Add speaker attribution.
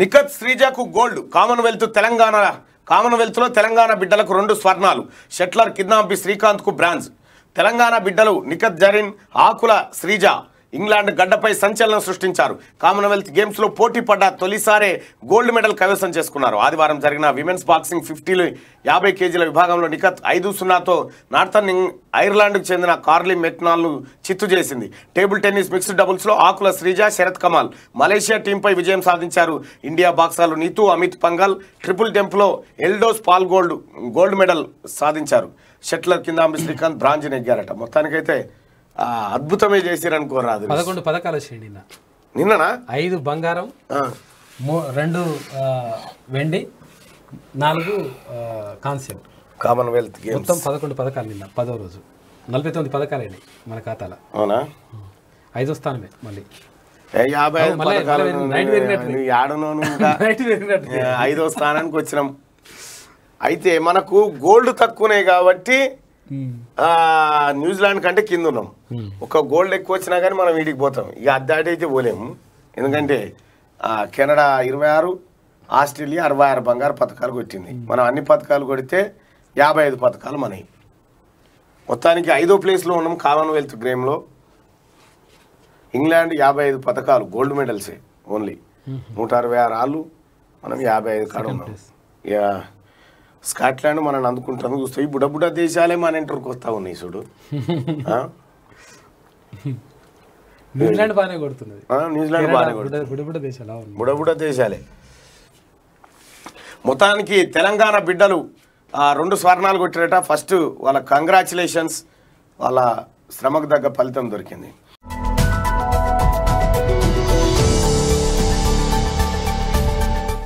Speaker 1: నిఖత్ శ్రీజకు gold Commonwealth Telangana కామన్వెల్త్లో తెలంగాణ బిడ్డలకు రెండు స్వర్ణాలు షెట్లర్ కిడ్నాంపి శ్రీకాంత్కు బ్రాంజ్ తెలంగాణ బిడ్డలు నిఖత్ జరీన్ ఆకుల శ్రీజ ఇంగ్లాండ్ గడ్డపై సంచలనం సృష్టించారు కామన్వెల్త్ గేమ్స్లో పోటీ పడ్డ తొలిసారే గోల్డ్ మెడల్ కైవసం చేసుకున్నారు ఆదివారం జరిగిన విమెన్స్ బాక్సింగ్ ఫిఫ్టీలు యాభై కేజీల విభాగంలో నిఖత్ ఐదు సున్నాతో నార్థన్ ఐర్లాండ్కు చెందిన కార్లీ ను చిత్తు చేసింది టేబుల్ టెన్నిస్ మిక్స్డ్ డబుల్స్లో ఆకుల శ్రీజ శరత్ కమాల్ మలేషియా టీంపై విజయం సాధించారు ఇండియా బాక్సర్లు నీతూ అమిత్ పంగల్ ట్రిపుల్ టెంప్లో ఎల్డోస్ పాల్గోల్డ్ గోల్డ్ మెడల్ సాధించారు షట్లర్ కింద శ్రీకాంత్ బ్రాంజ్ నెగ్గారట మొత్తానికైతే అద్భుతమే చేసిరనుకోరాదు పదకొండు పథకాలు వచ్చాయి నిన్ననా ఐదు బంగారం
Speaker 2: రెండు వెండి నాలుగు కాన్సెప్ట్ కామన్వెల్త్ మొత్తం పదకొండు పథకాలు నిన్న పదో రోజు నలభై తొమ్మిది పథకాలండి మన ఖాతాలో అవునా ఐదో స్థానమే మళ్ళీ
Speaker 1: యాభై ఐదో స్థానానికి వచ్చినాం అయితే మనకు గోల్డ్ తక్కువనే కాబట్టి న్యూజిలాండ్ కంటే కింద ఉన్నాం ఒక గోల్డ్ ఎక్కువ వచ్చినా కానీ మనం వీటికి పోతాం ఇక అయితే పోలేము ఎందుకంటే కెనడా ఇరవై ఆరు ఆస్ట్రేలియా అరవై ఆరు బంగారు పథకాలు కొట్టింది మనం అన్ని పథకాలు కొడితే యాభై ఐదు పథకాలు మనవి మొత్తానికి ఐదో ప్లేస్లో ఉన్నాం కామన్వెల్త్ గేమ్లో ఇంగ్లాండ్ యాభై ఐదు పథకాలు గోల్డ్ మెడల్సే ఓన్లీ నూట అరవై ఆరు ఆళ్ళు మనం యాభై ఐదు కాడ ఉన్నాం స్కాట్లాండ్ మనం అందుకుంటాము చూస్తాయి బుడ బుడ దేశాలే మన ఇంటర్కి వస్తా ఉన్నాయి చూడు
Speaker 2: న్యూజిలాండ్ బాగానే కొడుతున్నది
Speaker 1: న్యూజిలాండ్ బాగానే బుడబుడ దేశాలే మొత్తానికి తెలంగాణ బిడ్డలు రెండు స్వర్ణాలు కొట్టిరట ఫస్ట్ వాళ్ళ కంగ్రాచులేషన్స్ వాళ్ళ శ్రమకు తగ్గ ఫలితం దొరికింది